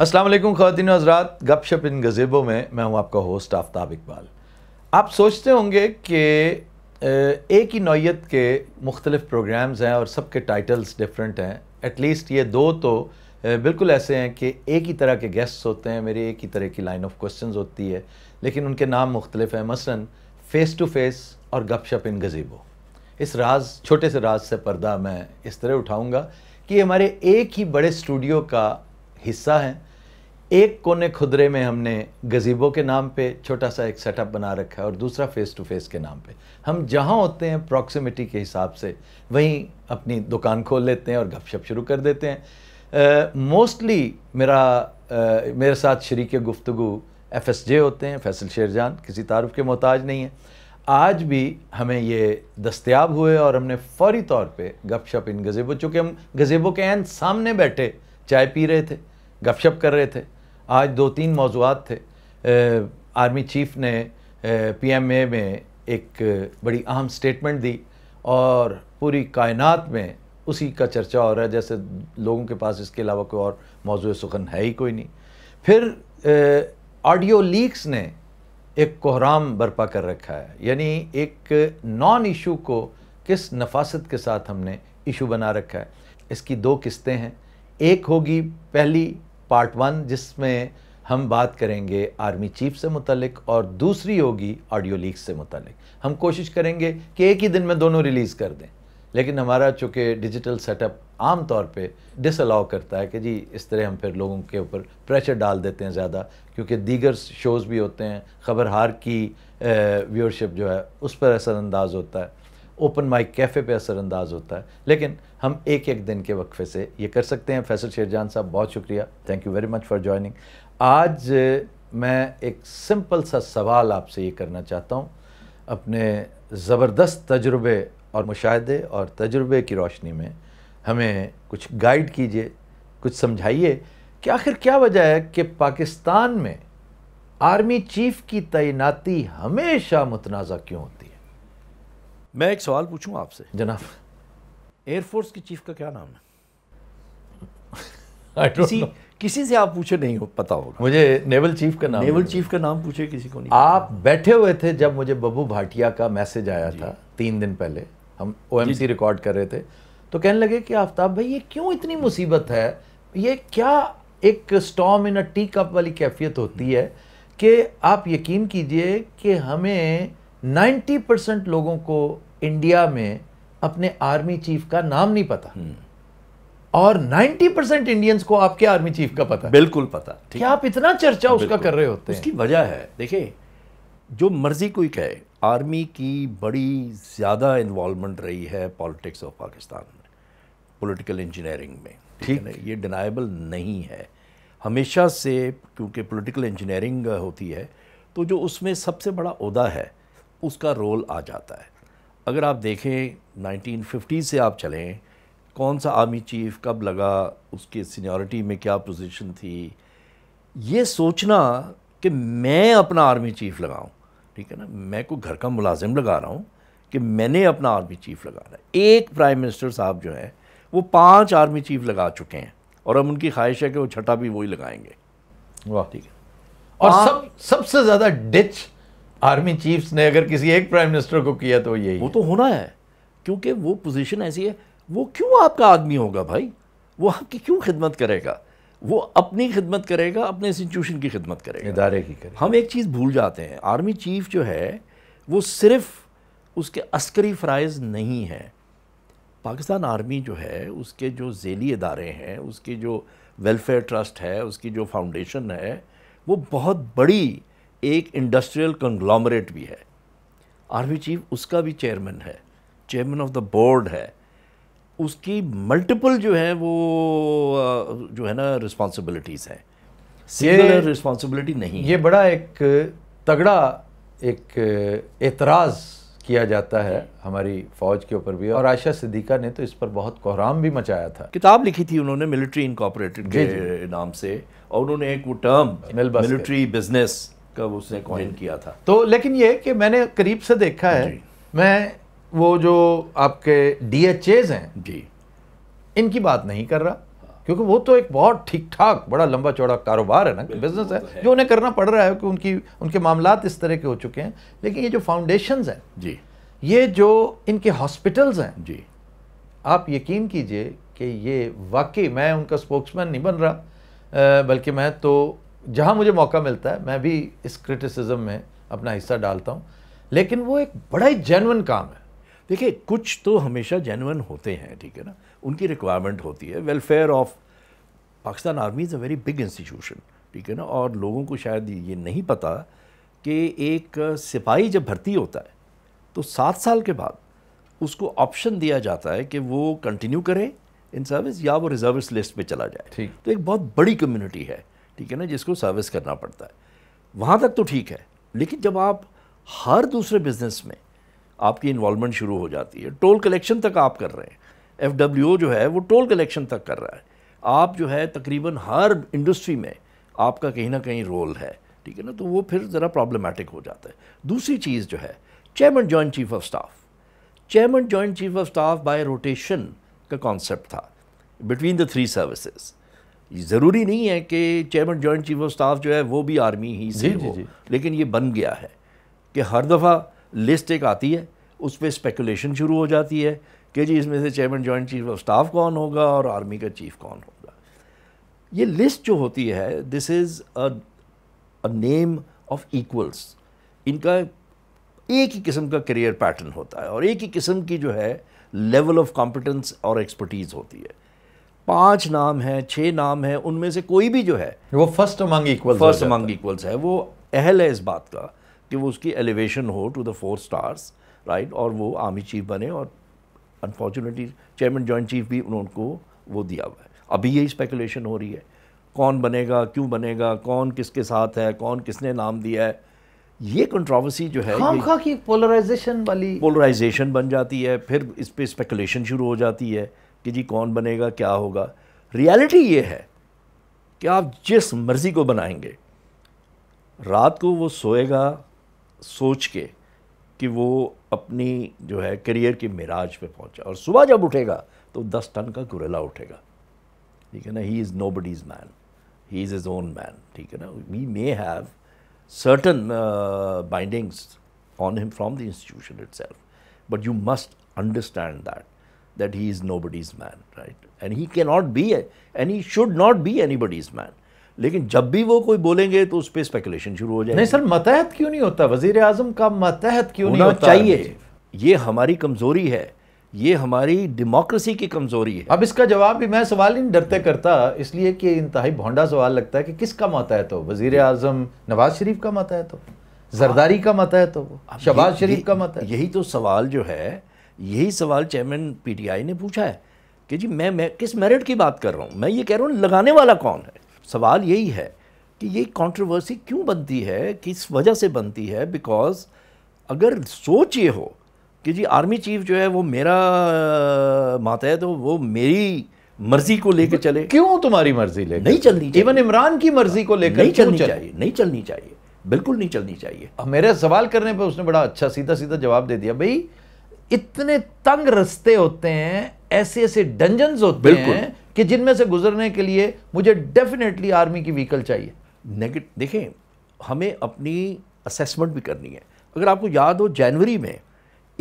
असलम ख़वान हजरात गपशप इन गजेबों में मैं हूँ आपका होस्ट आफ्ताब इकबाल आप सोचते होंगे कि एक ही नौीयत के मुख्तलिफ प्रोग्राम्स हैं और सब के टाइटल्स डिफरेंट हैं एटलीस्ट ये दो तो बिल्कुल ऐसे हैं कि एक ही तरह के गेस्ट्स होते हैं मेरी एक ही तरह की लाइन ऑफ क्वेश्चंस होती है लेकिन उनके नाम मुख्तलिफ हैं मसलन फ़ेस टू फ़ेस और गपशप इन गजीबो इस राज छोटे से राज से पर्दा मैं इस तरह उठाऊँगा कि हमारे एक ही बड़े स्टूडियो का हिस्सा हैं एक कोने खुदरे में हमने गजीबो के नाम पे छोटा सा एक सेटअप बना रखा है और दूसरा फेस टू फेस के नाम पे हम जहाँ होते हैं प्रॉक्सिमिटी के हिसाब से वहीं अपनी दुकान खोल लेते हैं और गपशप शुरू कर देते हैं मोस्टली uh, मेरा uh, मेरे साथ शरीक गुफ्तु एफ एस जे होते हैं फैसल शेरजान किसी तारफ़ के मोहताज नहीं है आज भी हमें ये दस्तियाब हुए और हमने फौरी तौर पे गपशप इन गजेबों चूँकि हम गजेबों के एन सामने बैठे चाय पी रहे थे गपशप कर रहे थे आज दो तीन मौजूद थे आर्मी चीफ ने पीएमए में एक बड़ी अहम स्टेटमेंट दी और पूरी कायनात में उसी का चर्चा हो रहा है जैसे लोगों के पास इसके अलावा कोई और मौजू सुखन है ही कोई नहीं फिर ऑडियो लीक्स ने एक कोहराम बर्पा कर रखा है यानी एक नॉन इशू को किस नफासत के साथ हमने इशू बना रखा है इसकी दो किस्तें हैं एक होगी पहली पार्ट वन जिसमें हम बात करेंगे आर्मी चीफ से मुतलक और दूसरी होगी ऑडियो लीक से मुतलक हम कोशिश करेंगे कि एक ही दिन में दोनों रिलीज़ कर दें लेकिन हमारा चूँकि डिजिटल सेटअप आम तौर पे डिसअलाउ करता है कि जी इस तरह हम फिर लोगों के ऊपर प्रेशर डाल देते हैं ज़्यादा क्योंकि दीगर शोज़ भी होते हैं खबरहार की व्यूअरशिप जो है उस पर असरानंदाज होता है ओपन माइक कैफ़े पे असरअंदाज होता है लेकिन हम एक एक दिन के वक्फे से ये कर सकते हैं फैसल शेरजान साहब बहुत शुक्रिया thank you very much for joining आज मैं एक सिंपल सा सवाल आपसे ये करना चाहता हूँ अपने ज़बरदस्त तजुर्बे और मुशाहे और तजुर्बे की रोशनी में हमें कुछ गाइड कीजिए कुछ समझाइए कि आखिर क्या वजह है कि पाकिस्तान में आर्मी चीफ की तैनाती हमेशा मुतनाज़ा क्यों है मैं एक सवाल पूछूं आपसे जनाब एयरफोर्स के चीफ का क्या नाम है किसी किसी से आप पूछे नहीं हो पता होगा मुझे नेवल चीफ का नाम नेवल चीफ का नाम पूछे किसी को नहीं आप बैठे हुए थे जब मुझे बब्बू भाटिया का मैसेज आया था तीन दिन पहले हम ओ रिकॉर्ड कर रहे थे तो कहने लगे कि आफ्ताब भाई ये क्यों इतनी मुसीबत है ये क्या एक storm in a tea cup वाली कैफियत होती है कि आप यकीन कीजिए कि हमें 90 परसेंट लोगों को इंडिया में अपने आर्मी चीफ का नाम नहीं पता हम्म। और 90 परसेंट इंडियंस को आपके आर्मी चीफ का पता बिल्कुल पता क्या आप इतना चर्चा उसका कर रहे होते हैं उसकी वजह है देखिए जो मर्जी कोई कहे आर्मी की बड़ी ज़्यादा इन्वॉल्वमेंट रही है पॉलिटिक्स ऑफ पाकिस्तान में पॉलिटिकल इंजीनियरिंग में ठीक है ये डिनाइबल नहीं है हमेशा से क्योंकि पोलिटिकल इंजीनियरिंग होती है तो जो उसमें सबसे बड़ा उहदा है उसका रोल आ जाता है अगर आप देखें 1950 से आप चलें कौन सा आर्मी चीफ कब लगा उसके सीनियरिटी में क्या पोजीशन थी ये सोचना कि मैं अपना आर्मी चीफ लगाऊं ठीक है ना मैं को घर का मुलाजिम लगा रहा हूँ कि मैंने अपना आर्मी चीफ लगाना है एक प्राइम मिनिस्टर साहब जो हैं वो पांच आर्मी चीफ लगा चुके हैं और अब उनकी ख्वाहिश है कि वो छठा भी वही लगाएंगे वाह ठीक है और हाँ। सब सबसे ज़्यादा डिच आर्मी चीफ्स ने अगर किसी एक प्राइम मिनिस्टर को किया तो यही वो तो होना है क्योंकि वो पोजीशन ऐसी है वो क्यों आपका आदमी होगा भाई वो आपकी क्यों खिदमत करेगा वो अपनी खिदमत करेगा अपने इंस्टीट्यूशन की खिदमत करेगा इदारे की करेगा हम एक चीज़ भूल जाते हैं आर्मी चीफ जो है वो सिर्फ उसके अस्करी फ़राइज़ नहीं है पाकिस्तान आर्मी जो है उसके जो झेली इदारे हैं उसके जो वेलफेयर ट्रस्ट है उसकी जो फाउंडेशन है वो बहुत बड़ी एक इंडस्ट्रियल कंग्लॉमरेट भी है आर्मी चीफ उसका भी चेयरमैन है चेयरमैन ऑफ द बोर्ड है उसकी मल्टीपल जो है वो जो है ना रिस्पॉन्सिबिलिटीज़ हैं सिंगल रिस्पॉन्सिबिलिटी नहीं ये है। बड़ा एक तगड़ा एक एतराज़ किया जाता है हमारी फौज के ऊपर भी और आयशा सिद्दीका ने तो इस पर बहुत कोहराम भी मचाया था किताब लिखी थी उन्होंने मिलिट्री इनकॉपरेटेड के नाम से और उन्होंने एक वो टर्म मिलिट्री बिजनेस कब उसने कॉइन किया था तो लेकिन ये कि मैंने करीब से देखा है मैं वो जो आपके डी एच एज हैं जी इनकी बात नहीं कर रहा क्योंकि वो तो एक बहुत ठीक ठाक बड़ा लंबा चौड़ा कारोबार है ना बिजनेस है, तो है जो उन्हें करना पड़ रहा है कि उनकी उनके मामला इस तरह के हो चुके हैं लेकिन ये जो फाउंडेशन हैं जी ये जो इनके हॉस्पिटल्स हैं जी आप यकीन कीजिए कि ये वाकई मैं उनका स्पोक्समैन नहीं बन रहा बल्कि मैं तो जहाँ मुझे मौका मिलता है मैं भी इस क्रिटिसिज्म में अपना हिस्सा डालता हूँ लेकिन वो एक बड़ा ही जेनवन काम है देखिए कुछ तो हमेशा जेनवन होते हैं ठीक है ना उनकी रिक्वायरमेंट होती है welfare of Pakistan army is a very big institution ठीक है ना और लोगों को शायद ये नहीं पता कि एक सिपाही जब भर्ती होता है तो सात साल के बाद उसको ऑप्शन दिया जाता है कि वो कंटिन्यू करे इन सर्विस या वो रिजर्विस लिस्ट पे चला जाए तो एक बहुत बड़ी कम्युनिटी है ठीक है ना जिसको सर्विस करना पड़ता है वहाँ तक तो ठीक है लेकिन जब आप हर दूसरे बिज़नेस में आपकी इन्वॉलमेंट शुरू हो जाती है टोल कलेक्शन तक आप कर रहे हैं एफ जो है वो टोल कलेक्शन तक कर रहा है आप जो है तकरीबन हर इंडस्ट्री में आपका कहीं ना कहीं रोल है ठीक है ना तो वो फिर ज़रा प्रॉब्लमेटिक हो जाता है दूसरी चीज़ जो है chairman joint chief of staff chairman joint chief of staff by rotation का कॉन्सेप्ट था बिटवीन द थ्री सर्विसेज़ ज़रूरी नहीं है कि chairman joint chief of staff जो है वो भी आर्मी ही से जी, हो जी, जी. लेकिन ये बन गया है कि हर दफ़ा लिस्ट एक आती है उस पर स्पेकुलेशन शुरू हो जाती है कि जी इसमें से chairman joint chief of staff कौन होगा और आर्मी का चीफ कौन होगा ये लिस्ट जो होती है this is a name of equals इनका एक ही किस्म का करियर पैटर्न होता है और एक ही किस्म की जो है लेवल ऑफ कॉम्पिटेंस और एक्सपर्टीज़ होती है पांच नाम हैं छः नाम हैं उनमें से कोई भी जो है वो first among equals first among equals है वो अहल है इस बात का कि वो उसकी एलिवेशन हो to the four stars right और वो आर्मी चीफ बने और अनफॉर्चुनेटली चेयरमैन जॉइंट चीफ भी उनको वो दिया हुआ है अभी यही स्पेकुलेशन हो रही है कौन बनेगा क्यों बनेगा कौन किसके साथ है कौन किसने नाम दिया है ये कंट्रोवर्सी जो है हाँ, हाँ, पोलराइजेशन वाली पोलराइजेशन बन जाती है फिर इस पर स्पेकुलेशन शुरू हो जाती है कि जी कौन बनेगा क्या होगा रियलिटी ये है कि आप जिस मर्ज़ी को बनाएंगे रात को वो सोएगा सोच के कि वो अपनी जो है करियर की मिराज पे पहुंचा और सुबह जब उठेगा तो दस टन का गुरेला उठेगा ठीक है ना he is nobody's man he is is own man ठीक है ना we may have certain bindings on him from the institution itself but you must understand that that he is nobody's man right and he cannot not be he he should not be man man लेकिन जब भी वो कोई बोलेंगे तो उस पर speculation शुरू हो जाए नहीं सर मतहत क्यों नहीं होता वजीर आजम का मतहत क्यों नहीं होता चाहिए ये हमारी कमजोरी है ये हमारी डेमोक्रेसी की कमजोरी है अब इसका जवाब भी मैं सवाल ही डरते करता इसलिए कि इंतहाई भोंडा सवाल लगता है कि किसका मतहत हो वजीर आजम नवाज शरीफ का मतहत हो जरदारी का मतहत हो शहबाज शरीफ का मतहत यही तो सवाल जो है यही सवाल चेयरमैन पीटीआई ने पूछा है कि जी मैं, मैं किस मेरिट की बात कर रहा हूँ मैं ये कह रहा हूँ लगाने वाला कौन है सवाल यही है कि ये कंट्रोवर्सी क्यों बनती है किस वजह से बनती है बिकॉज अगर सोच ये हो कि जी आर्मी चीफ जो है वो मेरा माता है तो वो मेरी मर्जी को लेकर चले क्यों तुम्हारी मर्जी ले नहीं चलनी इवन इमरान की मर्जी को लेकर नहीं चलनी चाहिए नहीं चलनी चाहिए बिल्कुल नहीं चलनी चाहिए मेरे सवाल करने पर उसने बड़ा अच्छा सीधा सीधा जवाब दे दिया भाई इतने तंग रस्ते होते हैं ऐसे ऐसे डंजन होते हैं कि जिनमें से गुजरने के लिए मुझे डेफिनेटली आर्मी की व्हीकल चाहिए देखें हमें अपनी असेसमेंट भी करनी है अगर आपको याद हो जनवरी में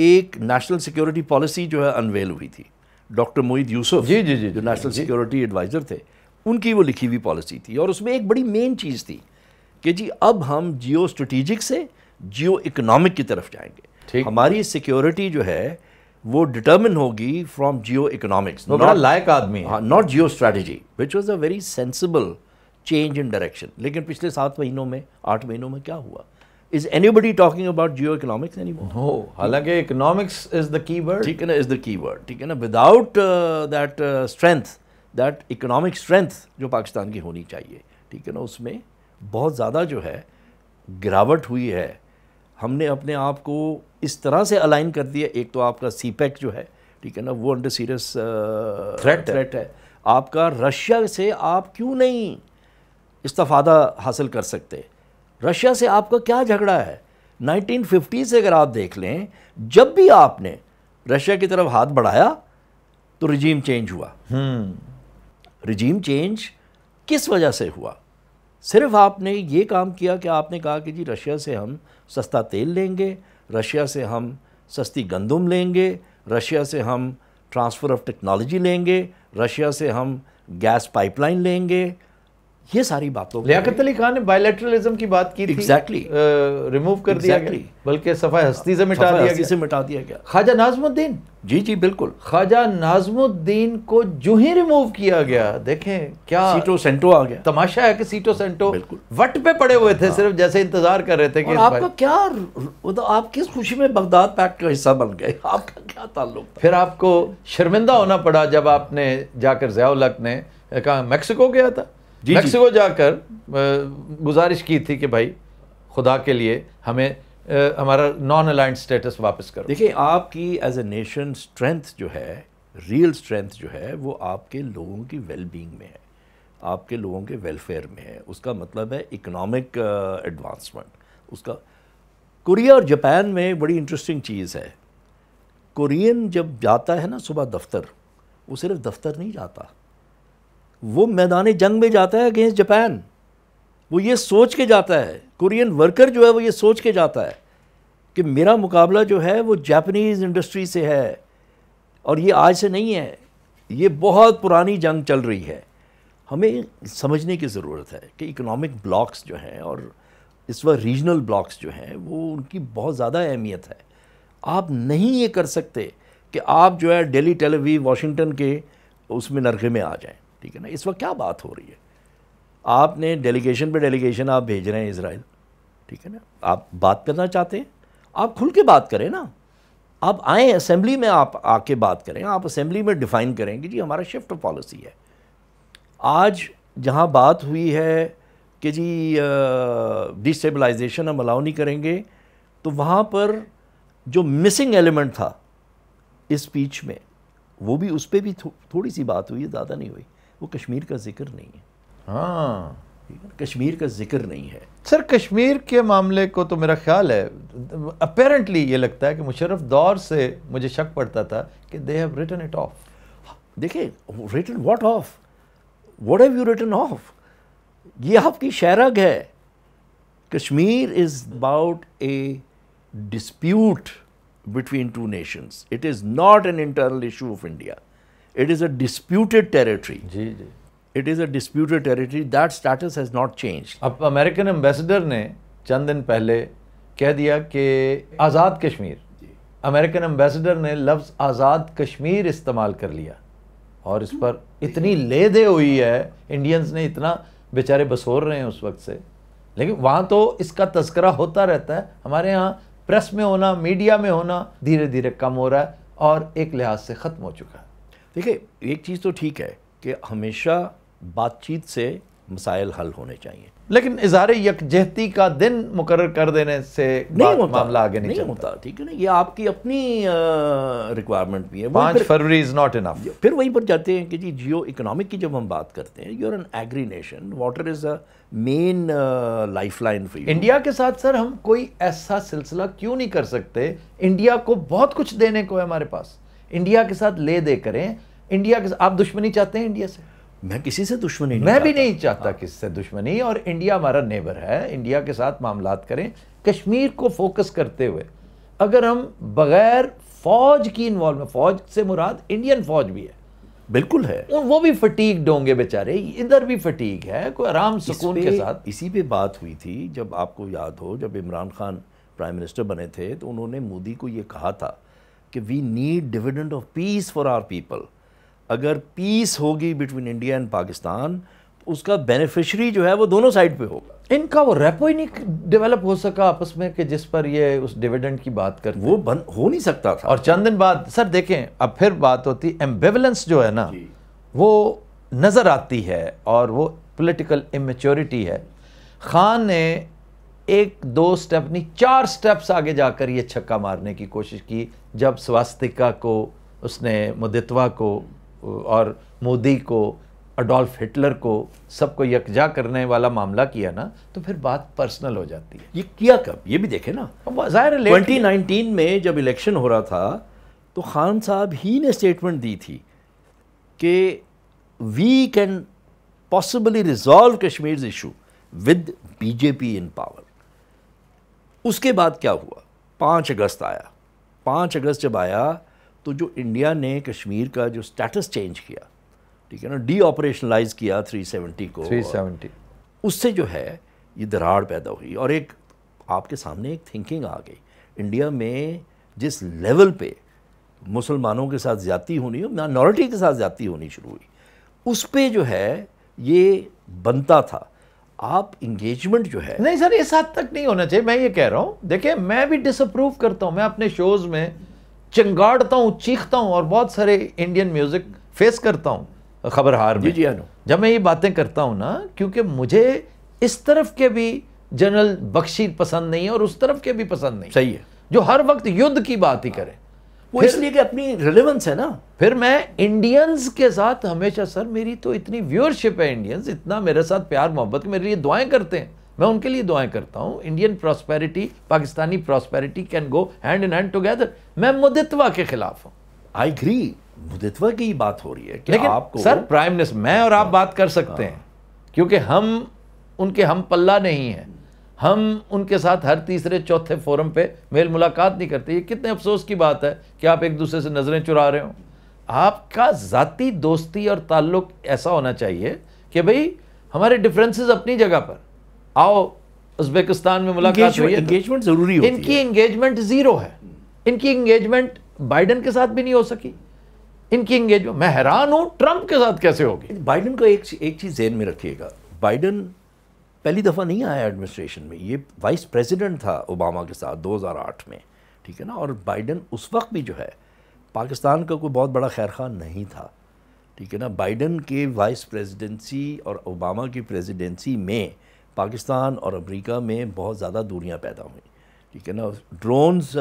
एक नेशनल सिक्योरिटी पॉलिसी जो है अनवेल हुई थी डॉक्टर मोहित यूसुफ जी जी जी जो नेशनल सिक्योरिटी एडवाइज़र थे उनकी वो लिखी हुई पॉलिसी थी और उसमें एक बड़ी मेन चीज़ थी कि जी अब हम जियो स्ट्रेटिजिक से जियो इकोनॉमिक की तरफ जाएंगे ठीक हमारी सिक्योरिटी जो है वो डिटर्मिन होगी फ्रॉम जियो इकोनॉमिक्स लायक आदमी not geo strategy which was a very sensible change in direction लेकिन पिछले सात महीनों में आठ महीनों में क्या हुआ is anybody talking about geo economics anyhow हालांकि economics is the key word ठीक है ना इज द की वर्ड ठीक है ना without that strength that economic strength जो पाकिस्तान की होनी चाहिए ठीक है ना उसमें बहुत ज़्यादा जो है गिरावट हुई है हमने अपने आप को इस तरह से अलाइन कर दिया एक तो आपका सी जो है ठीक है ना वो अंडर सीरियस थ्रेट थ्रेट है आपका रशिया से आप क्यों नहीं इस्तफादा हासिल कर सकते रशिया से आपका क्या झगड़ा है 1950 से अगर आप देख लें जब भी आपने रशिया की तरफ हाथ बढ़ाया तो रिजीम चेंज हुआ रिजीम हम्म। चेंज किस वजह से हुआ सिर्फ आपने ये काम किया कि आपने कहा कि जी रशिया से हम सस्ता तेल लेंगे रशिया से हम सस्ती गंदम लेंगे रशिया से हम ट्रांसफ़र ऑफ टेक्नोलॉजी लेंगे रशिया से हम गैस पाइपलाइन लेंगे ये सारी बातों लियाकत अली खान ने बायोलेट्रलिज्म की बात की थी एग्जैक्टली रिमूव कर exactly. दिया गया बल्कि सफाई हस्ती से मिटा दिया गया से मिटा दिया गया ख्वाजा नाजमुद्दीन जी जी बिल्कुल ख्वाजा नाजमुद्दीन को जो ही रिमूव किया गया देखें क्या सीटो सेंटो आ गया तमाशा है कि सीटो सेंटो बिल्कुल वट पे पड़े हुए थे हाँ। सिर्फ जैसे इंतजार कर रहे थे कि आपका क्या वो तो मतलब आप किस खुशी में बगदाद पैक्ट का हिस्सा बन गए आपका क्या ताल्लुक फिर आपको शर्मिंदा होना पड़ा जब आपने जाकर जयालक ने कहा मैक्सिको गया था मैक्सिको जाकर गुजारिश की थी कि भाई खुदा के लिए हमें हमारा नॉन अलाइंट स्टेटस वापस करो देखिए आपकी एज ए नेशन स्ट्रेंथ जो है रियल स्ट्रेंथ जो है वो आपके लोगों की वेलबींग में है आपके लोगों के वेलफेयर में है उसका मतलब है इकोनॉमिक एडवांसमेंट uh, उसका कोरिया और जापान में बड़ी इंटरेस्टिंग चीज़ है कोरियन जब जाता है ना सुबह दफ्तर वो सिर्फ दफ्तर नहीं जाता वो मैदान जंग में जाता है अगेंस्ट जापान वो ये सोच के जाता है कुरियन वर्कर जो है वो ये सोच के जाता है कि मेरा मुकाबला जो है वो जापानीज़ इंडस्ट्री से है और ये आज से नहीं है ये बहुत पुरानी जंग चल रही है हमें समझने की ज़रूरत है कि इकोनॉमिक ब्लॉक्स जो हैं और इस वक्त रीजनल ब्लॉक्स जो हैं वो उनकी बहुत ज़्यादा अहमियत है आप नहीं ये कर सकते कि आप जो है डेली टेलीवी वाशिंगटन के उसमें नरगे में आ जाएं ठीक है ना इस वक्त क्या बात हो रही है आपने डेलीगेशन पे डेलीगेशन आप भेज रहे हैं इसराइल ठीक है ना आप बात करना चाहते हैं आप खुल के बात करें ना आप आए असेंबली में आप आके बात करें आप असेंबली में डिफ़ाइन करें कि जी हमारा शिफ्ट ऑफ पॉलिसी है आज जहाँ बात हुई है कि जी डिस्टेबलाइजेशन हम अलाउ नहीं करेंगे तो वहाँ पर जो मिसिंग एलिमेंट था इस स्पीच में वो भी उस पर भी थो, थोड़ी सी बात हुई ज़्यादा नहीं हुई वो कश्मीर का जिक्र नहीं है हाँ कश्मीर का जिक्र नहीं है सर कश्मीर के मामले को तो मेरा ख्याल है अपेरेंटली ये लगता है कि मुशरफ दौर से मुझे शक पड़ता था कि they have written it off देखिए written what off what have you written off ये आपकी शहरग है Kashmir is about a dispute between two nations it is not an internal issue of India it is a disputed territory जी जी it is a disputed territory that status has not change अब American ambassador ने चंद दिन पहले कह दिया कि आज़ाद कश्मीर अमेरिकन एम्बेसडर ने लफ्ज़ आज़ाद कश्मीर इस्तेमाल कर लिया और इस पर इतनी ले दे हुई है इंडियंस ने इतना बेचारे बसोर रहे हैं उस वक्त से लेकिन वहाँ तो इसका तस्करा होता रहता है हमारे यहाँ प्रेस में होना मीडिया में होना धीरे धीरे कम हो रहा है और एक लिहाज से ख़त्म हो चुका है देखिए एक चीज़ तो ठीक है कि हमेशा बातचीत से मसाइल हल होने चाहिए लेकिन इजहार यकजहती का दिन मुकर कर देने से नहीं होता, मामला आगे नहीं, नहीं होता ठीक है ना ये आपकी अपनी रिक्वायरमेंट भी है पाँच फरवरी इज़ नॉट इनफ फिर वहीं पर जाते हैं कि जी जियो इकोनॉमिक की जब हम बात करते हैं you're an agri nation water is a main life line free India के साथ सर हम कोई ऐसा सिलसिला क्यों नहीं कर सकते इंडिया को बहुत कुछ देने को है हमारे पास इंडिया के साथ ले दे करें इंडिया के आप दुश्मनी चाहते हैं इंडिया से मैं किसी से दुश्मनी नहीं मैं भी नहीं चाहता हाँ। किसी से दुश्मनी और इंडिया हमारा नेबर है इंडिया के साथ मामला करें कश्मीर को फोकस करते हुए अगर हम बगैर फौज की इन्वॉल्व फौज से मुराद इंडियन फौज भी है बिल्कुल है वो भी फटीक होंगे बेचारे इधर भी फटीक है कोई आराम सुकून के साथ इसी पे बात हुई थी जब आपको याद हो जब इमरान खान प्राइम मिनिस्टर बने थे तो उन्होंने मोदी को ये कहा था कि we need dividend of peace for our people अगर पीस होगी बिटवीन इंडिया एंड पाकिस्तान उसका बेनिफिशरी जो है वो दोनों साइड पे होगा इनका वो रेपो ही नहीं डेवलप हो सका आपस में कि जिस पर ये उस डिविडेंड की बात कर वो बन हो नहीं सकता था और चंद दिन बाद सर देखें अब फिर बात होती एम्बेवलेंस जो है ना वो नज़र आती है और वो पॉलिटिकल इमेच्योरिटी है खान ने एक दो स्टेप नहीं चार स्टेप्स आगे जाकर ये छक्का मारने की कोशिश की जब स्वास्तिका को उसने मुदितवा को और मोदी को अडोल्फ हिटलर को सबको यकजा करने वाला मामला किया ना तो फिर बात पर्सनल हो जाती है ये किया कब ये भी देखे ना ज़ाहिर ट्वेंटी नाइनटीन में जब इलेक्शन हो रहा था तो खान साहब ही ने स्टेटमेंट दी थी कि we can possibly resolve Kashmir issue with BJP in power उसके बाद क्या हुआ पाँच अगस्त आया पाँच अगस्त जब आया तो जो इंडिया ने कश्मीर का जो स्टेटस चेंज किया ठीक है ना डी ऑपरेशनलाइज किया 370 को 370 उससे जो है ये दरार पैदा हुई और एक आपके सामने एक थिंकिंग आ गई इंडिया में जिस लेवल पे मुसलमानों के साथ ज़्यादती होनी हो माइनॉरिटी के साथ ज़्यादती होनी शुरू हुई उस पर जो है ये बनता था आप इंगेजमेंट जो है नहीं सर इस हद तक नहीं होना चाहिए मैं ये कह रहा हूँ देखिए मैं भी डिसअप्रूव करता हूँ मैं अपने शोज़ में चिंगाड़ता हूँ चीखता हूँ और बहुत सारे इंडियन म्यूज़िक फेस करता हूँ खबरहार में जी जी जब मैं ये बातें करता हूँ ना क्योंकि मुझे इस तरफ के भी जनरल बख्शी पसंद नहीं है और उस तरफ के भी पसंद नहीं सही है जो हर वक्त युद्ध की बात ही करें वो इसलिए कि अपनी रिलेवेंस है ना फिर मैं इंडियंस के साथ हमेशा सर मेरी तो इतनी व्यूअरशिप है इंडियंस इतना मेरे साथ प्यार मोहब्बत मेरे लिए दुआएं करते हैं मैं उनके लिए दुआएं करता हूँ Indian prosperity Pakistani prosperity can go hand in hand together मैं मुदितवा के खिलाफ हूँ आई एग्री मुदितवा की बात हो रही है कि लेकिन आपको सर प्राइम मिनिस्टर मैं और आप बात कर सकते हाँ। हैं क्योंकि हम उनके हम पल्ला नहीं है हम उनके साथ हर तीसरे चौथे फोरम पे मेल मुलाकात नहीं करते ये कितने अफसोस की बात है कि आप एक दूसरे से नज़रें चुरा रहे हो आपका ज़ाती दोस्ती और ताल्लुक ऐसा होना चाहिए कि भाई हमारे डिफरेंसेस अपनी जगह पर आओ उजबेकिस्तान में मुलाकात हुई एंगेजमेंट तो जरूरी होती इनकी एंगेजमेंट जीरो है इनकी एंगेजमेंट बाइडन के साथ भी नहीं हो सकी इनकी एंगेजमेंट मैं हैरान हूँ ट्रंप के साथ कैसे होगी बाइडन को एक एक चीज़ जेन में रखिएगा बाइडन पहली दफ़ा नहीं आया एडमिनिस्ट्रेशन में ये वाइस प्रेसिडेंट था ओबामा के साथ 2008 में ठीक है ना और बाइडन उस वक्त भी जो है पाकिस्तान का कोई बहुत बड़ा खैर खान नहीं था ठीक है ना बाइडन के वाइस प्रेसिडेंसी और ओबामा की प्रेसिडेंसी में पाकिस्तान और अमेरिका में बहुत ज़्यादा दूरियां पैदा हुई ठीक है ना ड्रोन्स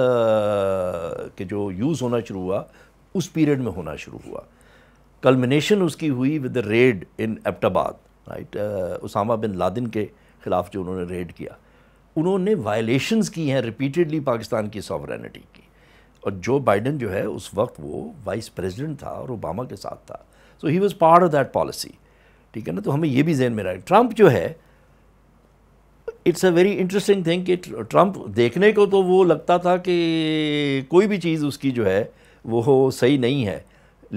के जो यूज़ होना शुरू हुआ उस पीरियड में होना शुरू हुआ कलमिनेशन उसकी हुई with the raid in Abbottabad right Osama bin Laden के ख़िलाफ़ जो उन्होंने रेड किया उन्होंने वायलेशंस की हैं रिपीटेडली पाकिस्तान की सॉवरनिटी की और जो बाइडन जो है उस वक्त वो वाइस प्रेसिडेंट था और ओबामा के साथ था so he was part of that policy ठीक है ना तो हमें ये भी जहन में रहा ट्रंप जो है it's a very interesting thing कि ट्रंप देखने को तो वो लगता था कि कोई भी चीज़ उसकी जो है वो सही नहीं है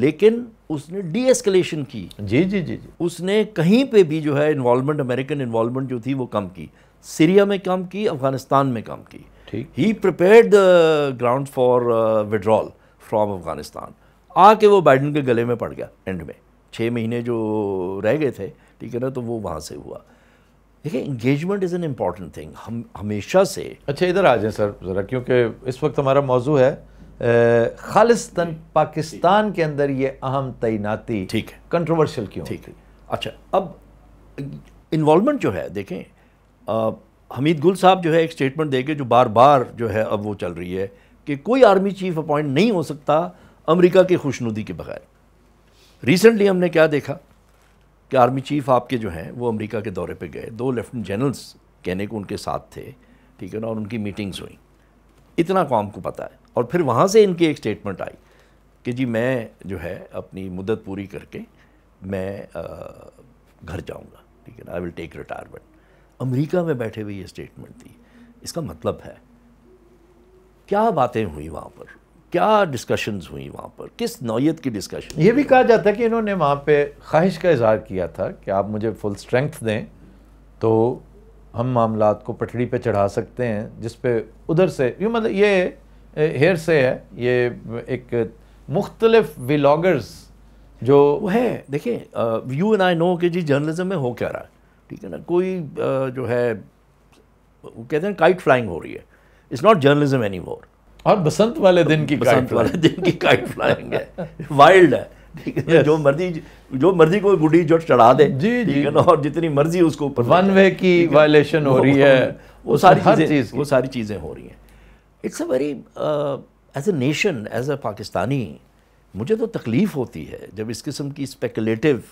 लेकिन उसने डी एस्केलेशन की जी जी जी जी उसने कहीं पे भी जो है इन्वॉलमेंट अमेरिकन इन्वॉलमेंट जो थी वो कम की सीरिया में कम की अफगानिस्तान में कम की ठीक ही prepare the ground for withdrawal from Afghanistan आके वो बाइडन के गले में पड़ गया एंड में छः महीने जो रह गए थे ठीक है ना तो वो वहाँ से हुआ देखिए engagement is an important thing हम हमेशा से अच्छा इधर आ जाए सर ज़रा क्योंकि इस वक्त हमारा मौजू है खालिस्तान पाकिस्तान के अंदर ये अहम तैनाती ठीक है कंट्रोवर्शियल क्यों ठीक है अच्छा अब इन्वॉलमेंट जो है देखें आ, हमीद गुल साहब जो है एक स्टेटमेंट दे के जो बार बार जो है अब वो चल रही है कि कोई आर्मी चीफ अपॉइंट नहीं हो सकता अमरीका की खुशनुदी के बगैर रिसेंटली हमने क्या देखा कि आर्मी चीफ आपके जो हैं वो अमेरिका के दौरे पे गए दो लेफ्टिनेंट जनरल्स कहने को उनके साथ थे ठीक है ना और उनकी मीटिंग्स हुई इतना कौम को पता है और फिर वहाँ से इनकी एक स्टेटमेंट आई कि जी मैं जो है अपनी मुदत पूरी करके मैं आ, घर जाऊँगा ठीक है ना आई विल टेक रिटायरमेंट अमरीका में बैठे हुए ये स्टेटमेंट थी इसका मतलब है क्या बातें हुई वहाँ पर क्या डिस्कशंस हुई वहाँ पर किस नौीयत की डिस्कशन ये भी कहा जाता है कि इन्होंने वहाँ पे ख्वाहिश का इजहार किया था कि आप मुझे फुल स्ट्रेंथ दें तो हम मामला को पटड़ी पे चढ़ा सकते हैं जिस पे उधर से यू मतलब ये हेयर से है ये एक मुख्तलफ विलागर्स जो वो है देखिए यू एंड आई नो कि जी जर्नलिज्म में हो क्या रहा है ठीक है ना कोई आ, जो है वो कहते हैं काइट फ्लाइंग हो रही है it's not journalism any more और बसंत वाले दिन की बसंत वाले दिन की काइट फ्लाइंग है वाइल्ड है ठीक है जो मर्जी जो मर्जी कोई गुडी जो चढ़ा दे जी ठीक है ना और जितनी मर्जी उसको ऊपर वन वे की वायलेशन हो रही है वो सारी चीज़ें वो सारी चीज़ें हो रही हैं it's a very as a nation as a Pakistani मुझे तो तकलीफ़ होती है जब इस किस्म की स्पेकुलेटिव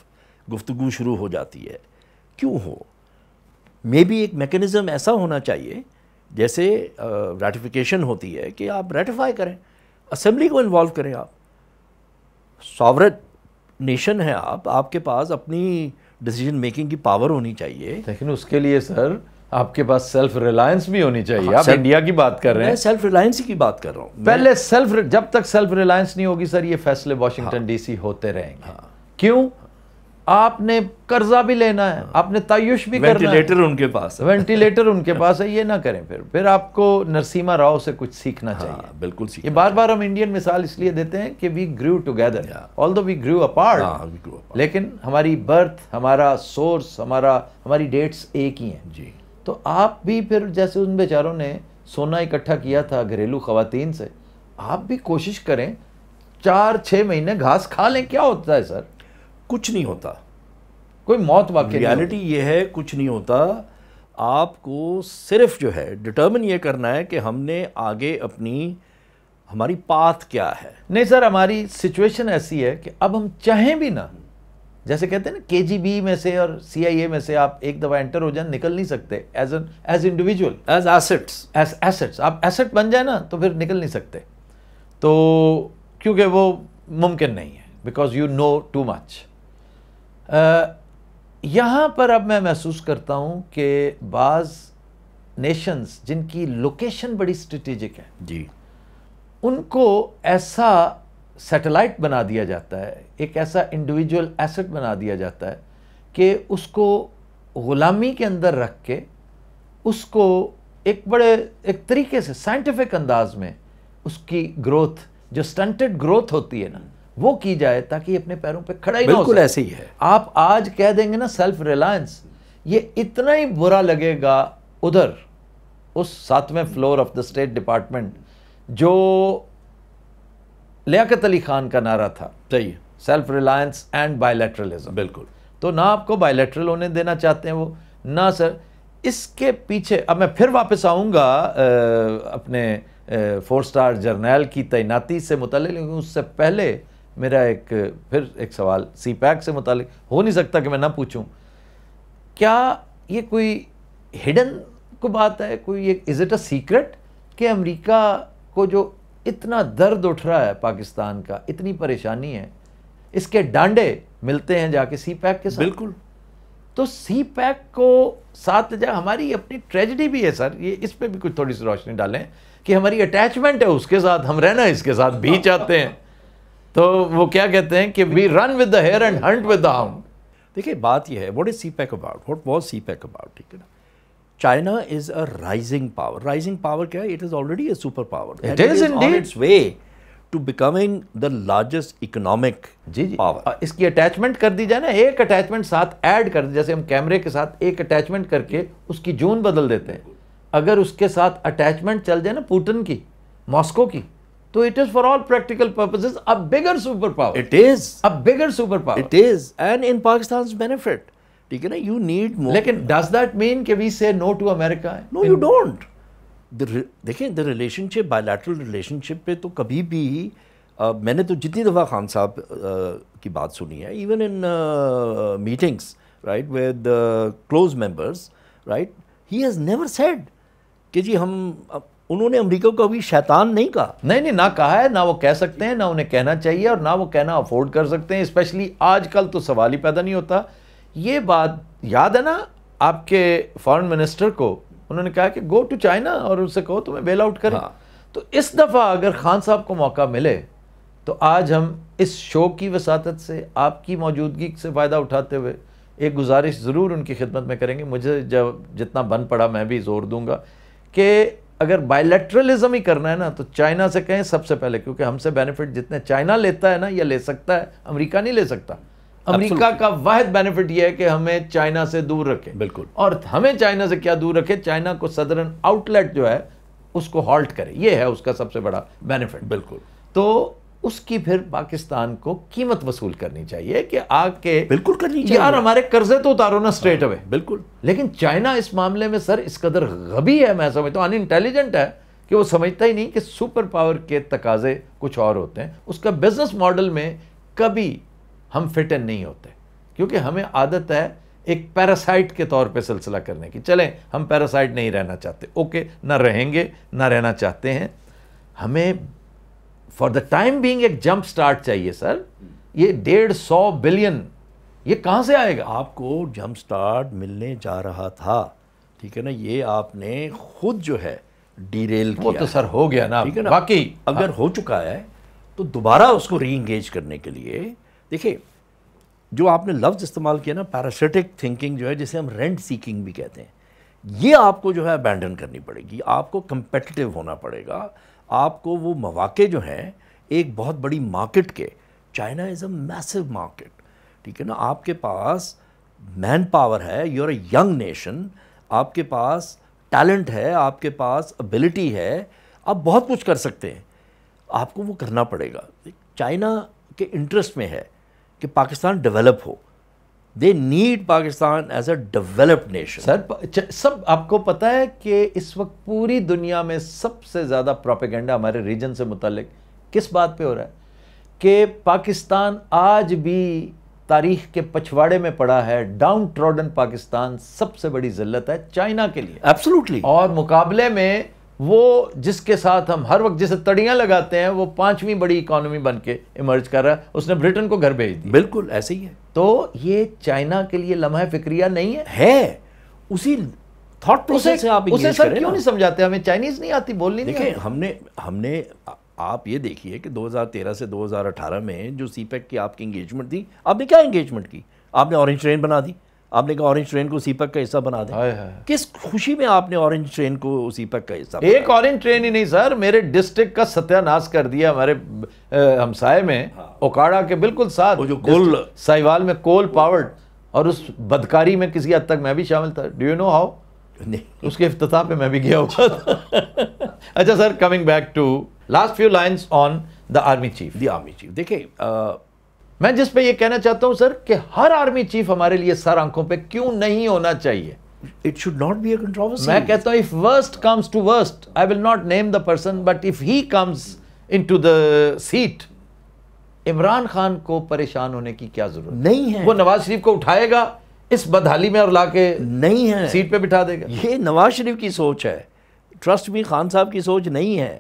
गुफ्तु शुरू हो जाती है क्यों हो मे बी एक मेकनिज़म ऐसा होना चाहिए जैसे रेटिफिकेशन होती है कि आप रेटिफाई करें असेंबली को इन्वॉल्व करें आप सॉवरेट नेशन है आप आपके पास अपनी डिसीजन मेकिंग की पावर होनी चाहिए लेकिन उसके लिए सर आपके पास सेल्फ रिलायंस भी होनी चाहिए हाँ, आप इंडिया की बात कर रहे हैं सेल्फ रिलायंस की बात कर रहा हूँ पहले सेल्फ जब तक सेल्फ रिलायंस नहीं होगी सर ये फैसले वॉशिंगटन हाँ, डीसी होते रहेंगे हाँ, क्यों आपने कर्जा भी लेना है हाँ। आपने तयुश भी करना वेंटिलेटर उनके पास है। वेंटिलेटर उनके पास है ये ना करें फिर फिर आपको नरसीमा राव से कुछ सीखना हाँ, चाहिए बिल्कुल सीखना ये बार बार हम इंडियन मिसाल इसलिए देते हैं कि we grew together although we grew apart लेकिन हमारी बर्थ हमारा सोर्स हमारा हमारी डेट्स एक ही हैं जी तो आप भी फिर जैसे उन बेचारों ने सोना इकट्ठा किया था घरेलू खातन से आप भी कोशिश करें चार छः महीने घास खा लें क्या होता है सर कुछ नहीं होता कोई मौत वाकई रियलिटी ये है कुछ नहीं होता आपको सिर्फ जो है डिटर्मिन ये करना है कि हमने आगे अपनी हमारी पाथ क्या है नहीं सर हमारी सिचुएशन ऐसी है कि अब हम चाहें भी ना जैसे कहते हैं ना के में से और सी में से आप एक दफ़ा एंटर हो जाए निकल नहीं सकते as an as individual as assets as assets आप एसेट बन जाए ना तो फिर निकल नहीं सकते तो क्योंकि वो मुमकिन नहीं है because you know too much यहाँ पर अब मैं महसूस करता हूँ कि बाज़ नेशंस जिनकी लोकेशन बड़ी स्ट्रेटेजिक है जी उनको ऐसा सैटेलाइट बना दिया जाता है एक ऐसा इंडिविजुअल एसेट बना दिया जाता है कि उसको ग़ुलामी के अंदर रख के उसको एक बड़े एक तरीके से साइंटिफिक अंदाज में उसकी ग्रोथ जो स्टंटेड ग्रोथ होती है ना वो की जाए ताकि अपने पैरों पे खड़ा ही बिल्कुल ऐसे ही है आप आज कह देंगे ना सेल्फ रिलायंस ये इतना ही बुरा लगेगा उधर उस सातवें floor of the state department जो लियाकत अली खान का नारा था सही सेल्फ रिलायंस एंड बायोलेट्रलिज्म बिल्कुल तो ना आपको बायोलेट्रल होने देना चाहते हैं वो ना सर इसके पीछे अब मैं फिर वापस आऊँगा अपने फोर स्टार जर्नैल की तैनाती से मुतल उससे पहले मेरा एक फिर एक सवाल सी पैक से मुतल हो नहीं सकता कि मैं ना पूछूं क्या ये कोई हिडन को बात है कोई ये इज़ इट अ सीक्रेट कि अमेरिका को जो इतना दर्द उठ रहा है पाकिस्तान का इतनी परेशानी है इसके डांडे मिलते हैं जाके सी पैक के साथ बिल्कुल तो सी पैक को साथ जा हमारी अपनी ट्रेजडी भी है सर ये इस पर भी कुछ थोड़ी सी रोशनी डालें कि हमारी अटैचमेंट है उसके साथ हम रहना इसके साथ भी चाहते हैं तो वो क्या कहते हैं कि we run with the hare and hunt with the hound देखिए बात यह है what is CPEC about what was CPEC about ठीक है ना China is a rising power rising power क्या है it is already a super power it is in its way to becoming the largest economic जी जी power इसकी attachment कर दी जाए ना एक अटैचमेंट साथ ऐड कर जैसे हम कैमरे के साथ एक अटैचमेंट करके उसकी जून बदल देते हैं अगर उसके साथ अटैचमेंट चल जाए ना पुटिन की मॉस्को की तो it is for all practical purposes practical bigger super power it is is. Bigger super power it is and in Pakistan benefit ठीक है ना यू नीड मोर लेकिन डज दैट मीन के we say no to America no you don't देखें the relationship bilateral relationship पे तो कभी भी uh, मैंने तो जितनी दफ़ा खान साहब uh, की बात सुनी है even in meetings right with close members right he has never said कि जी हम uh, उन्होंने अमरीका को अभी शैतान नहीं कहा नहीं नहीं ना कहा है ना वो कह सकते हैं ना उन्हें कहना चाहिए और ना वो कहना अफोर्ड कर सकते हैं स्पेशली आजकल तो सवाल ही पैदा नहीं होता ये बात याद है ना आपके फॉरेन मिनिस्टर को उन्होंने कहा कि गो टू चाइना और उनसे कहो तुम्हें बेल आउट करें हाँ। तो इस दफ़ा अगर खान साहब को मौका मिले तो आज हम इस शो की वसात से आपकी मौजूदगी से फ़ायदा उठाते हुए एक गुजारिश ज़रूर उनकी खिदमत में करेंगे मुझे जब जितना बन पड़ा मैं भी जोर दूंगा कि अगर बायलेट्रलिज्म ही करना है ना तो चाइना से कहें सबसे पहले क्योंकि हमसे बेनिफिट जितने चाइना लेता है ना या ले सकता है अमेरिका नहीं ले सकता अमेरिका का वाद बेनिफिट यह है कि हमें चाइना से दूर रखे बिल्कुल और हमें चाइना से क्या दूर रखे चाइना को सदरन आउटलेट जो है उसको हॉल्ट करे ये है उसका सबसे बड़ा बेनिफिट बिल्कुल तो उसकी फिर पाकिस्तान को कीमत वसूल करनी चाहिए कि आके बिल्कुल करनी चाहिए यार हमारे कर्जे तो उतारो ना स्ट्रेट अवे हाँ, बिल्कुल लेकिन चाइना इस मामले में सर इस कदर गबी है मैं समझता हूँ अन इंटेलिजेंट है कि वो समझता ही नहीं कि सुपर पावर के तकाजे कुछ और होते हैं उसका बिजनेस मॉडल में कभी हम फिट इन नहीं होते क्योंकि हमें आदत है एक पैरासाइट के तौर पे सिलसिला करने की चलें हम पैरासाइट नहीं रहना चाहते ओके ना रहेंगे ना रहना चाहते हैं हमें फॉर द टाइम बीइंग एक जंप स्टार्ट चाहिए सर ये डेढ़ सौ बिलियन ये कहाँ से आएगा आपको जंप स्टार्ट मिलने जा रहा था ठीक है ना ये आपने खुद जो है डीरेल किया वो तो सर हो गया ना ठीक है ना बाकी अगर हाँ। हो चुका है तो दोबारा उसको री करने के लिए देखिए जो आपने लफ्ज़ इस्तेमाल किया ना पैरासिटिक थिंकिंग जो है जिसे हम रेंट सीकिंग भी कहते हैं ये आपको जो है अबेंडन करनी पड़ेगी आपको कंपेटिटिव होना पड़ेगा आपको वो मौाक़े जो हैं एक बहुत बड़ी मार्केट के China is a massive market ठीक है ना आपके पास मैन पावर है योर अ यंग नेशन आपके पास टैलेंट है आपके पास एबिलिटी है आप बहुत कुछ कर सकते हैं आपको वो करना पड़ेगा चाइना के इंटरेस्ट में है कि पाकिस्तान डेवलप हो they need Pakistan as a developed nation sir सब आपको पता है कि इस वक्त पूरी दुनिया में सबसे ज़्यादा प्रोपेगेंडा हमारे रीजन से मुतलिक किस बात पे हो रहा है कि पाकिस्तान आज भी तारीख के पछवाड़े में पड़ा है डाउन ट्रॉडन पाकिस्तान सबसे बड़ी जिल्लत है चाइना के लिए एब्सोल्युटली और मुकाबले में वो जिसके साथ हम हर वक्त जैसे तड़ियां लगाते हैं वो पांचवी बड़ी इकोनॉमी बन के इमर्ज कर रहा है उसने ब्रिटेन को घर भेज दिया बिल्कुल ऐसे ही है तो ये चाइना के लिए लम्हा फिक्रिया नहीं है है उसी थॉट प्रोसेस से आप उसे सर क्यों नहीं समझाते हमें चाइनीज नहीं आती बोलनी देखिए हमने हमने आप ये देखिए कि 2013 से 2018 में जो सीपेक e की आपकी इंगेजमेंट थी आपने क्या इंगेजमेंट की आपने ऑरेंज ट्रेन बना दी आपने कहा ऑरेंज ट्रेन को सीपक का हिस्सा बना दिया किस खुशी में आपने ऑरेंज ट्रेन को सीपक का हिस्सा एक ऑरेंज ट्रेन ही नहीं सर मेरे डिस्ट्रिक्ट का सत्यानाश कर दिया हमारे हमसाए में ओकाड़ा के बिल्कुल साथ जो कोल साहिवाल में कोल पावर्ड और उस बदकारी में किसी हद तक मैं भी शामिल था डू यू नो हाउ उसके अफ्ताह पे मैं भी गया हूँ अच्छा sir coming back to last few lines on the army chief the army chief देखिए मैं जिस पे ये कहना चाहता हूं सर कि हर आर्मी चीफ हमारे लिए सर आंखों पे क्यों नहीं होना चाहिए it should not be controversy मैं कहता हूं if worst comes to worst I will not name the person but if he comes into the seat Imran Khan को परेशान होने की क्या जरूरत नहीं है वो नवाज शरीफ को उठाएगा इस बदहाली में और लाके नहीं है सीट पे बिठा देगा ये नवाज शरीफ की सोच है ट्रस्ट भी खान साहब की सोच नहीं है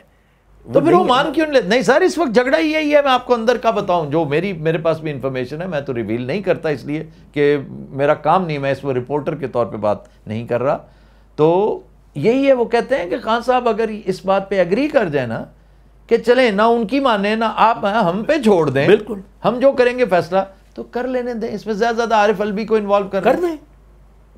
तो फिर वो मान क्यों नहीं नहीं सर इस वक्त झगड़ा ही यही है मैं आपको अंदर का बताऊं जो मेरी मेरे पास भी इंफॉर्मेशन है मैं तो रिवील नहीं करता इसलिए कि मेरा काम नहीं मैं इस वो रिपोर्टर के तौर पे बात नहीं कर रहा तो यही है वो कहते हैं कि खान साहब अगर इस बात पे एग्री कर जाए ना कि चले ना उनकी माने ना आप हाँ, हम पे छोड़ दें बिल्कुल हम जो करेंगे फैसला तो कर लेने दें इसमें ज़्यादा ज़्यादा आरिफ अलवी को इन्वॉल्व कर, दें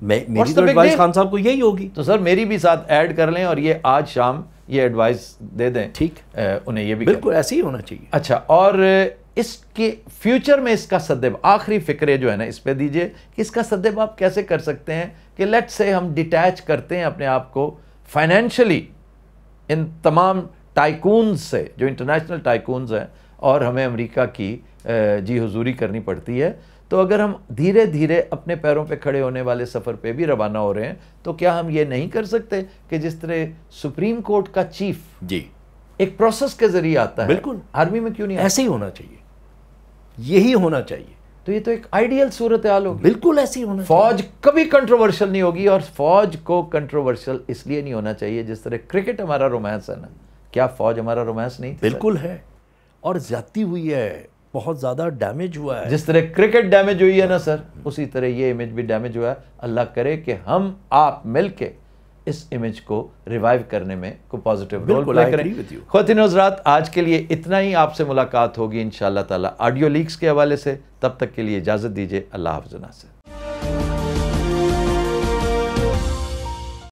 मैं मेरी तो खान साहब को यही होगी तो सर मेरी भी साथ ऐड कर लें और ये आज शाम ये एडवाइस दे दें ठीक उन्हें ये भी बिल्कुल ऐसे ही होना चाहिए अच्छा और इसके फ्यूचर में इसका सदब आखिरी फिक्रे जो है ना इस पर दीजिए कि इसका सदैव आप कैसे कर सकते हैं कि लेट से हम डिटैच करते हैं अपने आप को फाइनेंशली इन तमाम टाइकून से जो इंटरनेशनल टाइकून्स हैं और हमें अमेरिका की जी हजूरी करनी पड़ती है तो अगर हम धीरे धीरे अपने पैरों पे खड़े होने वाले सफ़र पे भी रवाना हो रहे हैं तो क्या हम ये नहीं कर सकते कि जिस तरह सुप्रीम कोर्ट का चीफ जी एक प्रोसेस के जरिए आता है बिल्कुल आर्मी में क्यों नहीं ऐसे ही होना चाहिए यही होना चाहिए तो ये तो एक आइडियल सूरत हाल होगी बिल्कुल ऐसी होना फौज कभी कंट्रोवर्शियल नहीं होगी और फौज को कंट्रोवर्शियल इसलिए नहीं होना चाहिए जिस तरह क्रिकेट हमारा रोमांस है ना क्या फौज हमारा रोमांस नहीं बिल्कुल है और जाती हुई है बहुत ज़्यादा डैमेज हुआ है जिस तरह क्रिकेट डैमेज हुई है ना सर उसी तरह ये इमेज भी डैमेज हुआ है अल्लाह करे कि हम आप मिल के इस इमेज को रिवाइव करने में को पॉजिटिव रोल प्ले करें खुतिन हजरात आज के लिए इतना ही आपसे मुलाकात होगी इन ताला ऑडियो लीक्स के हवाले से तब तक के लिए इजाज़त दीजिए अल्लाह हाफजना से